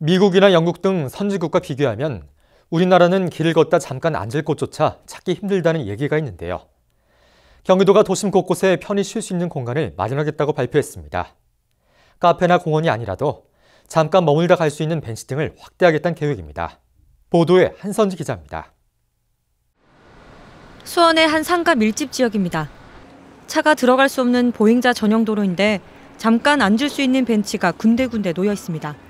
미국이나 영국 등 선진국과 비교하면 우리나라는 길을 걷다 잠깐 앉을 곳조차 찾기 힘들다는 얘기가 있는데요. 경기도가 도심 곳곳에 편히 쉴 수 있는 공간을 마련하겠다고 발표했습니다. 카페나 공원이 아니라도 잠깐 머물다 갈 수 있는 벤치 등을 확대하겠다는 계획입니다. 보도에 한선지 기자입니다. 수원의 한 상가 밀집 지역입니다. 차가 들어갈 수 없는 보행자 전용 도로인데 잠깐 앉을 수 있는 벤치가 군데군데 놓여 있습니다.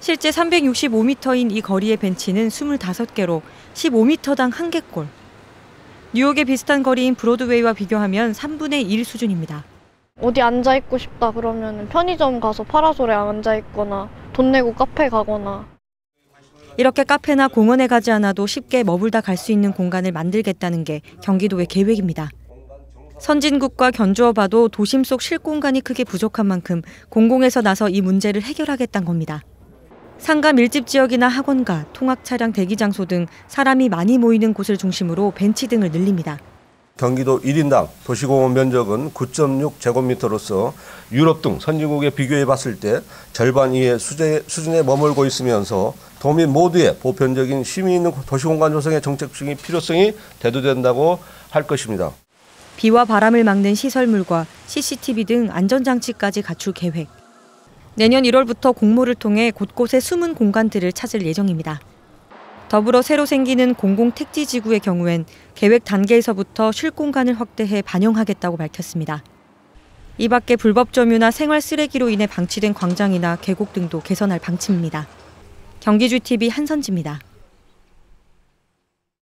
실제 365m인 이 거리의 벤치는 25개로 15m당 한개 골. 뉴욕의 비슷한 거리인 브로드웨이와 비교하면 3분의 1 수준입니다. 어디 앉아 있고 싶다 그러면 편의점 가서 파라솔에 앉아 있거나 돈 내고 카페 가거나 이렇게 카페나 공원에 가지 않아도 쉽게 머물다 갈 수 있는 공간을 만들겠다는 게 경기도의 계획입니다. 선진국과 견주어 봐도 도심 속 실공간이 크게 부족한 만큼 공공에서 나서 이 문제를 해결하겠다는 겁니다. 상가 밀집 지역이나 학원가, 통학 차량 대기 장소 등 사람이 많이 모이는 곳을 중심으로 벤치 등을 늘립니다. 경기도 1인당 도시공원 면적은 9.6제곱미터로서 유럽 등 선진국에 비교해 봤을 때 절반 이의 수준에 머물고 있으면서 도민 모두의 보편적인 심의 있는 도시공간 조성의 정책적인 필요성이 대두된다고 할 것입니다. 비와 바람을 막는 시설물과 CCTV 등 안전장치까지 갖출 계획. 내년 1월부터 공모를 통해 곳곳에 숨은 공간들을 찾을 예정입니다. 더불어 새로 생기는 공공택지지구의 경우엔 계획 단계에서부터 쉴 공간을 확대해 반영하겠다고 밝혔습니다. 이 밖에 불법 점유나 생활 쓰레기로 인해 방치된 광장이나 계곡 등도 개선할 방침입니다. 경기주TV 한선지입니다.